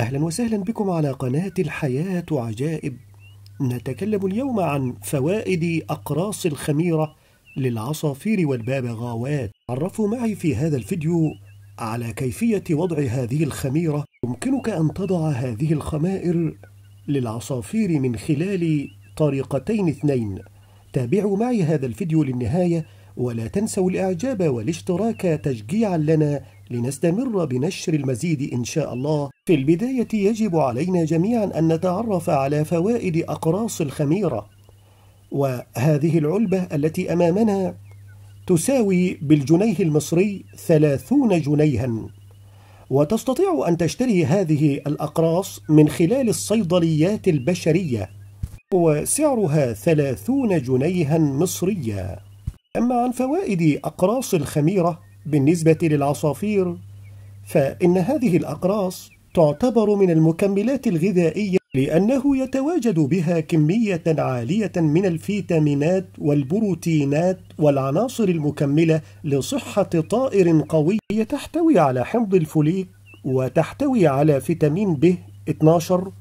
أهلا وسهلا بكم على قناة الحياة عجائب نتكلم اليوم عن فوائد أقراص الخميرة للعصافير والبابغاوات عرفوا معي في هذا الفيديو على كيفية وضع هذه الخميرة يمكنك أن تضع هذه الخمائر للعصافير من خلال طريقتين اثنين تابعوا معي هذا الفيديو للنهاية ولا تنسوا الإعجاب والاشتراك تشجيعا لنا لنستمر بنشر المزيد إن شاء الله في البداية يجب علينا جميعا أن نتعرف على فوائد أقراص الخميرة وهذه العلبة التي أمامنا تساوي بالجنيه المصري ثلاثون جنيها وتستطيع أن تشتري هذه الأقراص من خلال الصيدليات البشرية وسعرها ثلاثون جنيها مصريا أما عن فوائد أقراص الخميرة بالنسبة للعصافير فإن هذه الأقراص تعتبر من المكملات الغذائية لأنه يتواجد بها كمية عالية من الفيتامينات والبروتينات والعناصر المكملة لصحة طائر قوي تحتوي على حمض الفوليك وتحتوي على فيتامين ب 12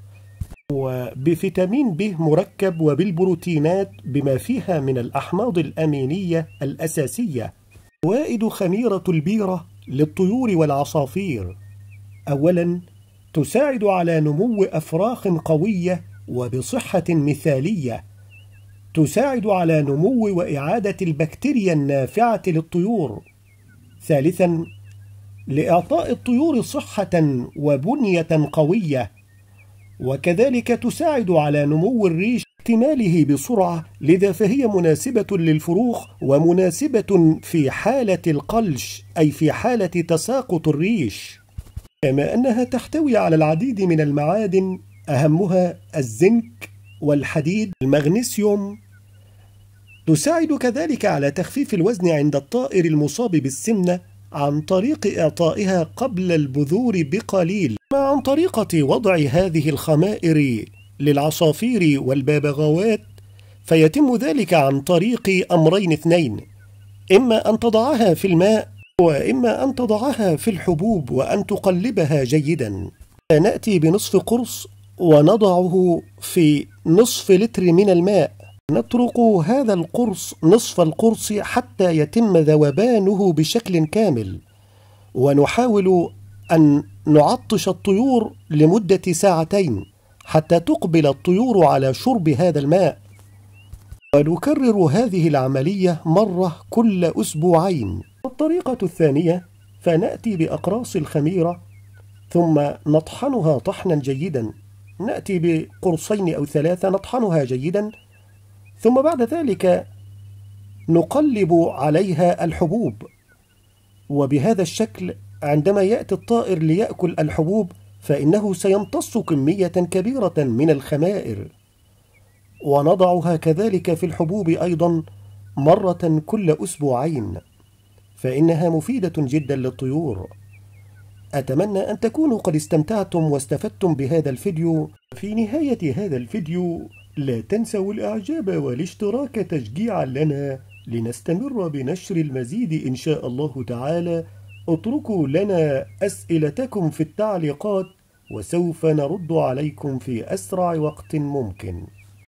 وبفيتامين ب مركب وبالبروتينات بما فيها من الأحماض الأمينية الأساسية فوائد خميرة البيرة للطيور والعصافير أولا تساعد على نمو أفراخ قوية وبصحة مثالية تساعد على نمو وإعادة البكتيريا النافعة للطيور ثالثا لإعطاء الطيور صحة وبنية قوية وكذلك تساعد على نمو الريش احتماله بسرعة لذا فهي مناسبة للفروخ ومناسبة في حالة القلش أي في حالة تساقط الريش كما أنها تحتوي على العديد من المعادن أهمها الزنك والحديد المغنيسيوم تساعد كذلك على تخفيف الوزن عند الطائر المصاب بالسمنة عن طريق إعطائها قبل البذور بقليل ما عن طريقة وضع هذه الخمائر للعصافير والبابغاوات فيتم ذلك عن طريق أمرين اثنين إما أن تضعها في الماء وإما أن تضعها في الحبوب وأن تقلبها جيدا نأتي بنصف قرص ونضعه في نصف لتر من الماء نترك هذا القرص نصف القرص حتى يتم ذوبانه بشكل كامل ونحاول أن نعطش الطيور لمدة ساعتين حتى تقبل الطيور على شرب هذا الماء ونكرر هذه العملية مرة كل أسبوعين الطريقة الثانية فنأتي بأقراص الخميرة ثم نطحنها طحنا جيدا نأتي بقرصين أو ثلاثة نطحنها جيدا ثم بعد ذلك نقلب عليها الحبوب وبهذا الشكل عندما يأتي الطائر ليأكل الحبوب فإنه سيمتص كمية كبيرة من الخمائر ونضعها كذلك في الحبوب أيضا مرة كل أسبوعين فإنها مفيدة جدا للطيور أتمنى أن تكونوا قد استمتعتم واستفدتم بهذا الفيديو في نهاية هذا الفيديو لا تنسوا الإعجاب والاشتراك تشجيعا لنا لنستمر بنشر المزيد إن شاء الله تعالى اتركوا لنا أسئلتكم في التعليقات وسوف نرد عليكم في أسرع وقت ممكن